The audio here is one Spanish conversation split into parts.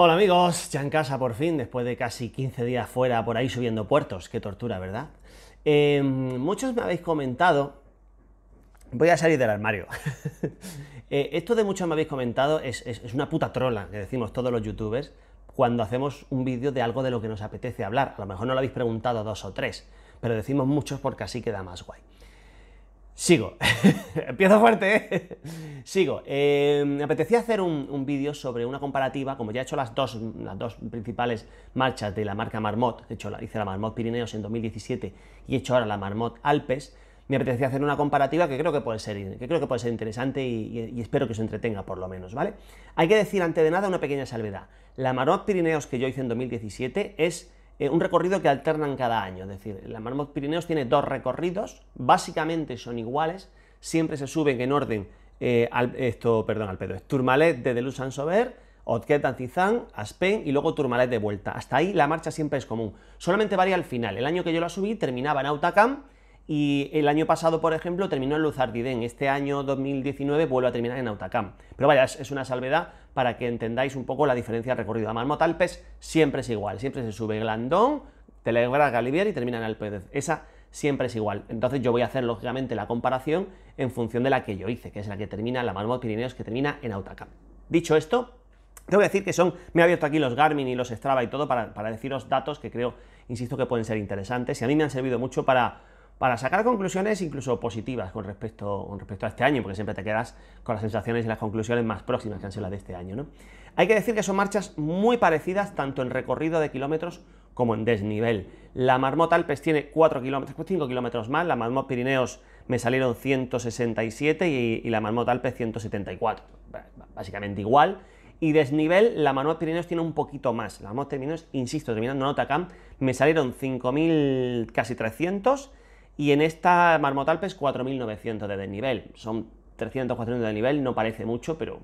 Hola amigos, ya en casa por fin, después de casi 15 días fuera por ahí subiendo puertos, qué tortura, ¿verdad? Em, muchos me habéis comentado, voy a salir del armario, eh, esto de muchos me habéis comentado es, es, una puta trola que decimos todos los youtubers cuando hacemos un vídeo de algo de lo que nos apetece hablar, a lo mejor no lo habéis preguntado dos o tres, pero decimos muchos porque así queda más guay. Sigo. Empiezo fuerte, ¿eh? Sigo. me eh, apetecía hacer un, vídeo sobre una comparativa, como ya he hecho las dos, las dos principales marchas de la marca Marmot, he hecho, hice la Marmot Pirineos en 2017 y he hecho ahora la Marmot Alpes, me apetecía hacer una comparativa que creo que puede ser, que creo que puede ser interesante y, espero que os entretenga por lo menos, ¿vale? Hay que decir antes de nada una pequeña salvedad. La Marmot Pirineos que yo hice en 2017 es eh, un recorrido que alternan cada año, es decir, la Marmot Pirineos tiene dos recorridos, básicamente son iguales, siempre se suben en orden eh, al, esto, perdón, al pedo. Tourmalet de Deluxe sober, Otquet Antizán, Aspen y luego Tourmalet de vuelta. Hasta ahí la marcha siempre es común. Solamente varía al final. El año que yo la subí terminaba en Autacam y el año pasado, por ejemplo, terminó en Luzardiden. Este año 2019 vuelve a terminar en Autacam. Pero vaya, es, una salvedad para que entendáis un poco la diferencia de recorrido. A Marmotalpes siempre es igual. Siempre se sube Glandón, telegra Galivier y termina en Alpedez. Esa siempre es igual. Entonces yo voy a hacer lógicamente la comparación en función de la que yo hice, que es la que termina, la de Pirineos que termina en Autacam. Dicho esto, voy a decir que son, me he abierto aquí los Garmin y los Strava y todo para, deciros datos que creo, insisto, que pueden ser interesantes y a mí me han servido mucho para, para sacar conclusiones incluso positivas con respecto, con respecto, a este año, porque siempre te quedas con las sensaciones y las conclusiones más próximas que han sido las de este año. ¿no? Hay que decir que son marchas muy parecidas tanto en recorrido de kilómetros como en desnivel. La marmota Alpes tiene 4 kilómetros, 5 kilómetros más, la Marmot Pirineos me salieron 167 y, la marmota Alpes 174, básicamente igual. Y desnivel, la marmota Pirineos tiene un poquito más. La marmota Pirineos, insisto, terminando nota Otacam, me salieron 5.000, casi 300, y en esta marmota Alpes 4.900 de desnivel. Son 300, 400 de nivel, no parece mucho, pero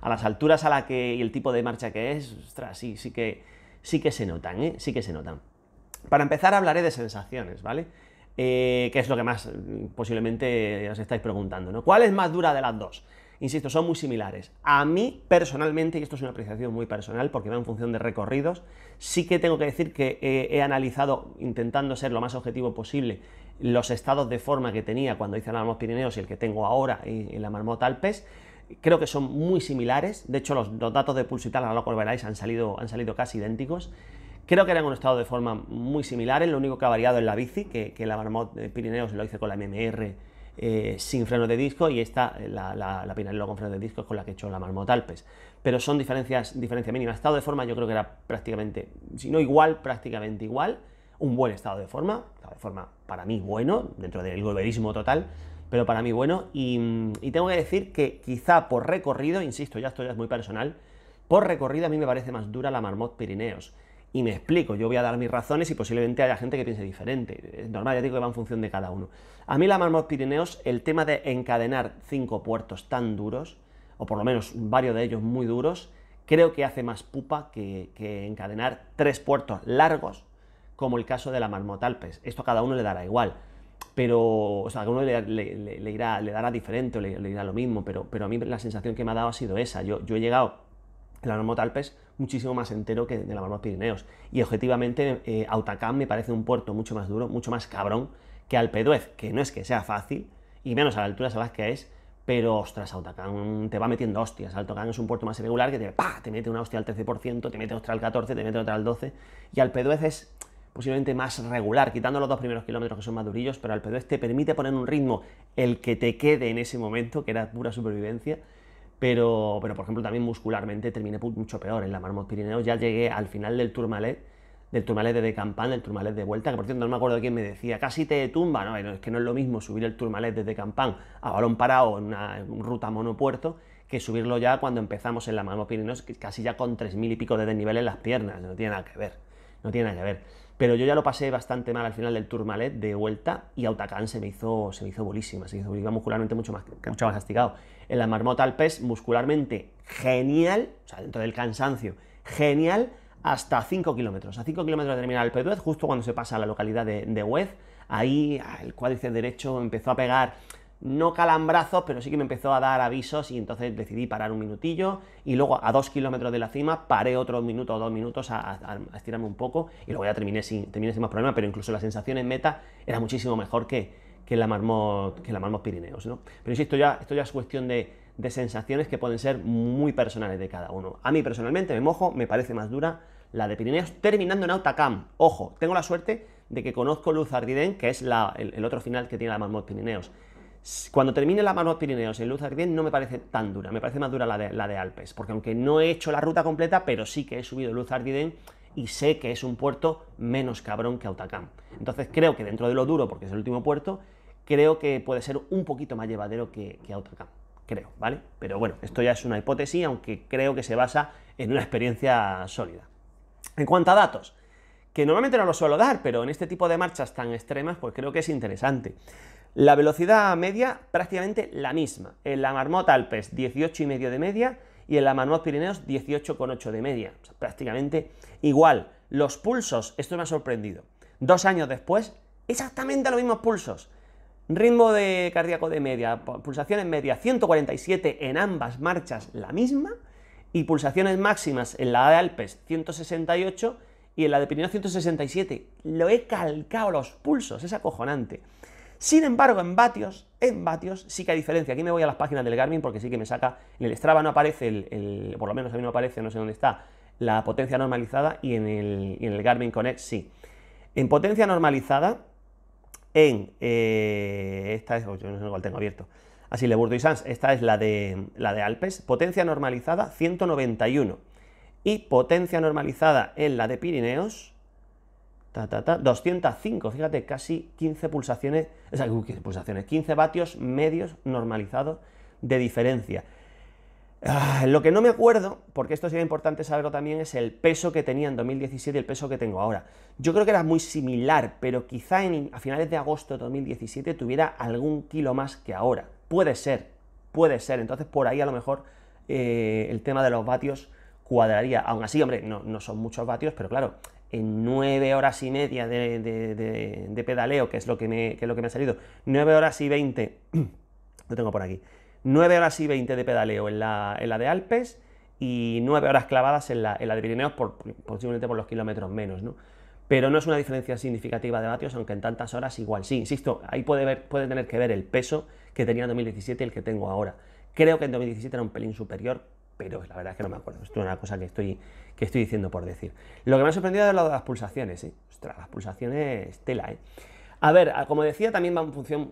a las alturas a la que y el tipo de marcha que es, ostras, sí, sí que sí que se notan, ¿eh? sí que se notan. Para empezar hablaré de sensaciones, ¿vale? Eh, que es lo que más mm, posiblemente os estáis preguntando, ¿no? ¿Cuál es más dura de las dos? Insisto, son muy similares. A mí personalmente, y esto es una apreciación muy personal porque va en función de recorridos, sí que tengo que decir que he, analizado, intentando ser lo más objetivo posible, los estados de forma que tenía cuando hice la Marmot Pirineos y el que tengo ahora en la Marmota Alpes, creo que son muy similares. De hecho, los, datos de Pulsital, y ahora lo veréis, han salido, han salido casi idénticos. Creo que eran un estado de forma muy similares. Lo único que ha variado es la bici, que, la Marmot Pirineos lo hice con la MMR eh, sin freno de disco y esta, la, la, con frenos de disco, es con la que he hecho la Marmot Alpes. Pero son diferencias, diferencia mínima. Estado de forma yo creo que era prácticamente, si no igual, prácticamente igual. Un buen estado de forma, estado de forma para mí bueno, dentro del golverismo total pero para mí bueno. Mm, y, tengo que decir que quizá por recorrido, insisto, ya esto ya es muy personal, por recorrido a mí me parece más dura la Marmot Pirineos. Y me explico, yo voy a dar mis razones y posiblemente haya gente que piense diferente. Es normal, ya digo que va en función de cada uno. A mí la Marmot Pirineos, el tema de encadenar cinco puertos tan duros, o por lo menos varios de ellos muy duros, creo que hace más pupa que, que encadenar tres puertos largos, como el caso de la Marmot Alpes. Esto a cada uno le dará igual pero, o sea, a uno le, irá, le dará diferente o le, irá lo mismo, pero, pero a mí la sensación que me ha dado ha sido esa. Yo, yo he llegado en la normota Alpes muchísimo más entero que en la norma Pirineos. Y objetivamente, eh, Autacán me parece un puerto mucho más duro, mucho más cabrón que Alpeduez, que no es que sea fácil, y menos a la altura sabrás que es, pero ostras, Autacán te va metiendo hostias. Autacán es un puerto más irregular que te, te mete una hostia al 13%, te mete otra al 14%, te mete otra al 12%, y Alpeduez es posiblemente más regular, quitando los dos primeros kilómetros que son más durillos, pero al pedo te este permite poner un ritmo el que te quede en ese momento, que era pura supervivencia, pero, por ejemplo también muscularmente terminé mucho peor en la Marmot Pirineos, ya llegué al final del Tourmalet, del Tourmalet de Campán, del Tourmalet de vuelta, que por cierto no me acuerdo de quién me decía, casi te tumba, no, es que no es lo mismo subir el Tourmalet desde Campán, a balón parado en una, en ruta monopuerto, que subirlo ya cuando empezamos en la Marmot Pirineos, casi ya con tres mil y pico de desnivel en las piernas, no tiene nada que ver no tiene nada que ver. Pero yo ya lo pasé bastante mal al final del Tourmalet de vuelta y Autacán se me hizo, se me hizo bolísima, se me hizo muscularmente mucho más, castigado. En la marmota Alpes, muscularmente genial, o sea, dentro del cansancio, genial, hasta 5 kilómetros. A 5 kilómetros de terminar el justo cuando se pasa a la localidad de, de Huez, ahí el cuádriceps derecho empezó a pegar no calambrazos, pero sí que me empezó a dar avisos y entonces decidí parar un minutillo y luego a dos kilómetros de la cima paré otro minuto o dos minutos a, estirarme un poco y luego ya terminé sin, terminé sin más problemas, pero incluso la sensación en meta era muchísimo mejor que, que la Marmot, que la Marmot Pirineos, Pero insisto, ya, esto ya es cuestión de, sensaciones que pueden ser muy personales de cada uno. A mí personalmente, me mojo, me parece más dura la de Pirineos, terminando en Autacam. Ojo, tengo la suerte de que conozco Luz Ardiden, que es el, el otro final que tiene la Marmot Pirineos cuando termine la mano mano Pirineos en Luz Ardiden no me parece tan dura, me parece más dura la de, Alpes, porque aunque no he hecho la ruta completa, pero sí que he subido Luz Ardiden y sé que es un puerto menos cabrón que Autacam. Entonces creo que dentro de lo duro, porque es el último puerto, creo que puede ser un poquito más llevadero que, que Autacam, creo, ¿vale? Pero bueno, esto ya es una hipótesis, aunque creo que se basa en una experiencia sólida. En cuanto a datos, que normalmente no los suelo dar, pero en este tipo de marchas tan extremas, pues creo que es interesante. La velocidad media prácticamente la misma. En la Marmota Alpes 18,5 de media y en la marmota Pirineos 18,8 de media. prácticamente igual. Los pulsos, esto me ha sorprendido. Dos años después, exactamente los mismos pulsos. Ritmo de cardíaco de media, pulsaciones media, 147 en ambas marchas la misma y pulsaciones máximas en la de Alpes 168 y en la de Pirineos 167. Lo he calcado los pulsos, es acojonante. Sin embargo, en vatios, en vatios sí que hay diferencia. Aquí me voy a las páginas del Garmin porque sí que me saca, en el Strava no aparece, el, por lo menos a mí no aparece, no sé dónde está, la potencia normalizada y en el, Garmin Connect sí. En potencia normalizada, en eh, esta es, yo no sé cuál tengo abierto, así le Burdo y Sans, esta es la de, la de Alpes, potencia normalizada 191 y potencia normalizada en la de Pirineos ta, ta, 205, fíjate, casi 15 pulsaciones, o sea, 15 pulsaciones, 15 vatios medios normalizados de diferencia. Ah, lo que no me acuerdo, porque esto sería importante saberlo también, es el peso que tenía en 2017 y el peso que tengo ahora. Yo creo que era muy similar, pero quizá en, a finales de agosto de 2017 tuviera algún kilo más que ahora. Puede ser, puede ser. Entonces por ahí a lo mejor eh, el tema de los vatios cuadraría. Aún así, hombre, no, no son muchos vatios, pero claro, en nueve horas y media de, pedaleo, que es, lo que, me, es lo que me ha salido, nueve horas y veinte, lo tengo por aquí, nueve horas y 20 de pedaleo en la, de Alpes y nueve horas clavadas en la, de Pirineos, por, posiblemente por los kilómetros menos, ¿no? Pero no es una diferencia significativa de vatios, aunque en tantas horas igual sí. Insisto, ahí puede, puede tener que ver el peso que tenía en 2017 y el que tengo ahora. Creo que en 2017 era un pelín superior, pero la verdad es que no me acuerdo. Esto es una cosa que estoy, que estoy diciendo por decir. Lo que me ha sorprendido es lo de las pulsaciones, ¿eh? Ostras, las pulsaciones tela, ¿eh? A ver, ah, como decía, también va en función,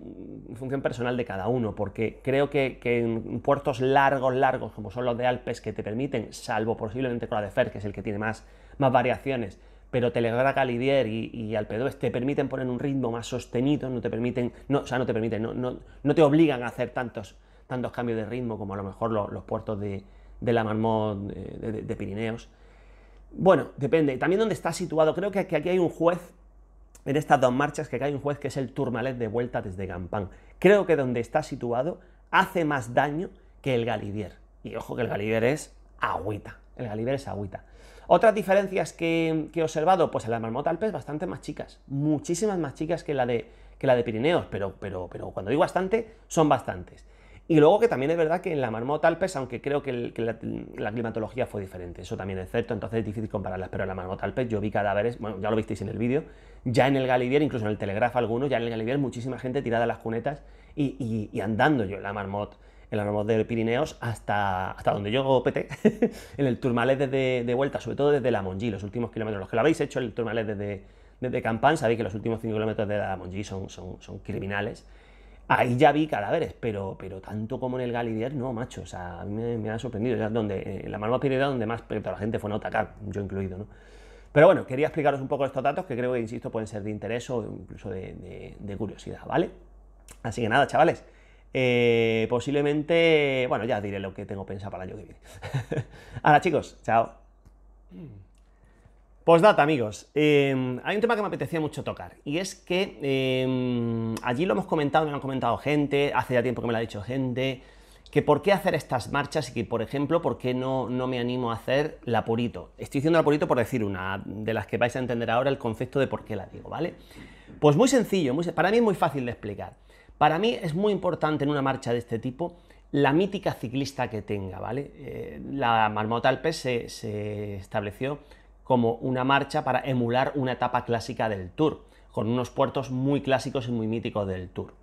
en función personal de cada uno, porque creo que, en puertos largos, largos, como son los de Alpes, que te permiten, salvo posiblemente con la de Fer, que es el que tiene más, más variaciones, pero Telegra Calidier y, y te permiten poner un ritmo más sostenido, no te permiten, no, o sea, no te permiten, no, no, te obligan a hacer tantos, tantos cambios de ritmo como a lo mejor los puertos de, de la Marmot eh, de, Pirineos. Bueno, depende. También dónde está situado. Creo que, aquí hay un juez en estas dos marchas que hay un juez que es el Tourmalet de vuelta desde Gampán. Creo que donde está situado hace más daño que el Galivier. Y ojo que el Galivier es agüita. El Galivier es agüita. Otras diferencias que, he observado, pues en la marmota alpes bastante más chicas, muchísimas más chicas que la de, que la de Pirineos, pero, pero, pero cuando digo bastante, son bastantes. Y luego que también es verdad que en la marmota alpes, aunque creo que, la, climatología fue diferente, eso también es cierto, entonces es difícil compararlas, pero en la marmota alpes yo vi cadáveres, bueno, ya lo visteis en el vídeo, ya en el Galivier, incluso en el Telegraf algunos, ya en el Galivier muchísima gente tirada a las cunetas y, andando yo en la Marmot en la marmota de Pirineos hasta, hasta donde yo peté, en el Turmalet de vuelta, sobre todo desde la mongi los últimos kilómetros, los que lo habéis hecho, en el Turmalet desde, desde Campán, sabéis que los últimos 5 kilómetros de la mongi son, son, son criminales, Ahí ya vi cadáveres, pero, pero tanto como en el Galidier, no, macho. O sea, a mí me, ha sorprendido. Ya donde, eh, la más prioridad donde más la gente fue a atacar, yo incluido, ¿no? Pero bueno, quería explicaros un poco estos datos que creo que, insisto, pueden ser de interés o incluso de, curiosidad, ¿vale? Así que nada, chavales. Eh, posiblemente, bueno, ya diré lo que tengo pensado para el año que viene. Ahora chicos, chao. Mm data, amigos. Em, hay un tema que me apetecía mucho tocar y es que em, allí lo hemos comentado, me han comentado gente, hace ya tiempo que me lo ha dicho gente, que por qué hacer estas marchas y que, por ejemplo, por qué no, no me animo a hacer la purito. Estoy diciendo la purito por decir una de las que vais a entender ahora el concepto de por qué la digo, ¿vale? Pues muy sencillo, para mí es muy fácil de explicar. Para mí es muy importante en una marcha de este tipo la mítica ciclista que tenga, ¿vale? Eh, la marmota Alpes se estableció como una marcha para emular una etapa clásica del Tour, con unos puertos muy clásicos y muy míticos del Tour.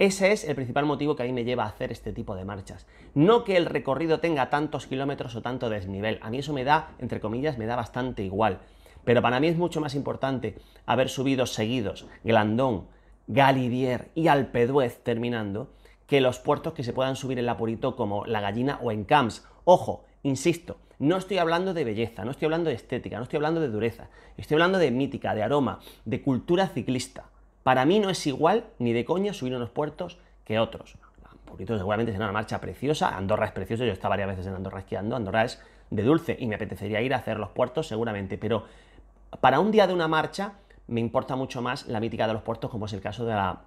Ese es el principal motivo que ahí me lleva a hacer este tipo de marchas. No que el recorrido tenga tantos kilómetros o tanto desnivel. A mí eso me da, entre comillas, me da bastante igual. Pero para mí es mucho más importante haber subido seguidos Glandón, Galivier y Alpeduez terminando que los puertos que se puedan subir en la como La Gallina o en Camps. Ojo, insisto, no estoy hablando de belleza, no estoy hablando de estética, no estoy hablando de dureza, estoy hablando de mítica, de aroma, de cultura ciclista. Para mí no es igual ni de coña subir unos puertos que otros. poquito seguramente será una marcha preciosa, Andorra es preciosa, yo he estado varias veces en Andorra esquiando, Andorra es de dulce y me apetecería ir a hacer los puertos seguramente, pero para un día de una marcha me importa mucho más la mítica de los puertos como es el caso de la,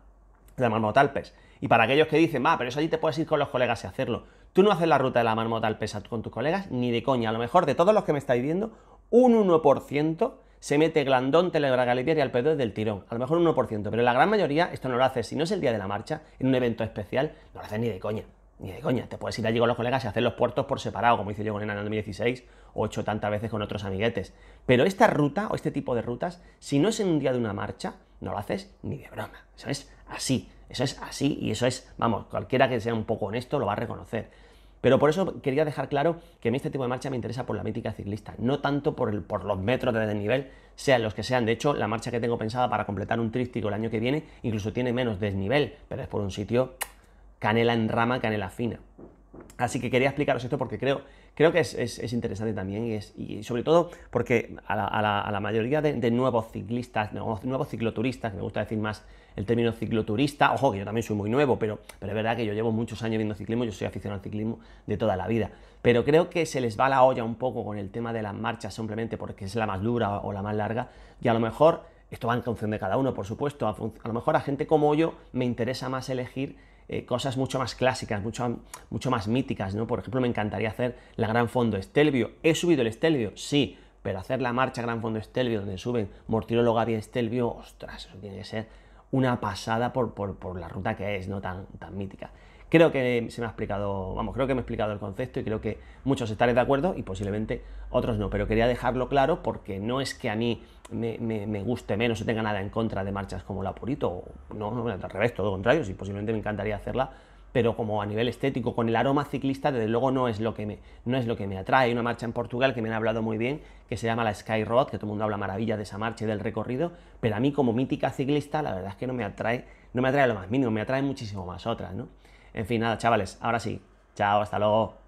de Marmotalpes. Y para aquellos que dicen, va, pero eso allí te puedes ir con los colegas y hacerlo. Tú no haces la ruta de la marmota al pesat con tus colegas, ni de coña. A lo mejor de todos los que me estáis viendo, un 1% se mete glandón, la y al pedo del tirón. A lo mejor un 1%, pero la gran mayoría esto no lo hace. Si no es el día de la marcha, en un evento especial, no lo haces ni de coña. Ni de coña. Te puedes ir allí con los colegas y hacer los puertos por separado, como hice yo con el en 2016 o hecho tantas veces con otros amiguetes. Pero esta ruta o este tipo de rutas, si no es en un día de una marcha, no lo haces ni de broma. Eso es así. Eso es así y eso es, vamos, cualquiera que sea un poco honesto lo va a reconocer. Pero por eso quería dejar claro que a mí este tipo de marcha me interesa por la mítica ciclista, no tanto por, el, por los metros de desnivel, sean los que sean. De hecho, la marcha que tengo pensada para completar un tríptico el año que viene incluso tiene menos desnivel, pero es por un sitio canela en rama, canela fina. Así que quería explicaros esto porque creo creo que es, interesante también y, sobre todo porque a la, mayoría de, nuevos ciclistas, nuevos cicloturistas, me gusta decir más el término cicloturista, ojo que yo también soy muy nuevo, pero, pero es verdad que yo llevo muchos años viendo ciclismo, yo soy aficionado al ciclismo de toda la vida, pero creo que se les va la olla un poco con el tema de las marchas simplemente porque es la más dura o la más larga y a lo mejor... Esto va en función de cada uno, por supuesto. a lo mejor a gente como yo me interesa más elegir eh, cosas mucho más clásicas, mucho, más míticas, ¿no? Por ejemplo, me encantaría hacer la Gran Fondo Estelvio. ¿He subido el Estelvio? Sí, pero hacer la marcha Gran Fondo Estelvio, donde suben Mortirolo, y Estelvio, ostras, eso tiene que ser una pasada por, la ruta que es, ¿no? tan mítica. Creo que se me ha explicado, vamos, creo que me he explicado el concepto y creo que muchos estaréis de acuerdo y posiblemente otros no, pero quería dejarlo claro porque no es que a mí me, guste menos o tenga nada en contra de marchas como la Purito, no, al revés, todo lo contrario, sí, posiblemente me encantaría hacerla, pero como a nivel estético, con el aroma ciclista, desde luego no es lo que me, no es lo que me atrae. Hay una marcha en Portugal que me han hablado muy bien, que se llama la Sky Road, que todo el mundo habla maravilla de esa marcha y del recorrido, pero a mí como mítica ciclista, la verdad es que no me atrae, no me atrae lo más mínimo, me atrae muchísimo más otras, ¿no? En fin, nada, chavales, ahora sí. Chao, hasta luego.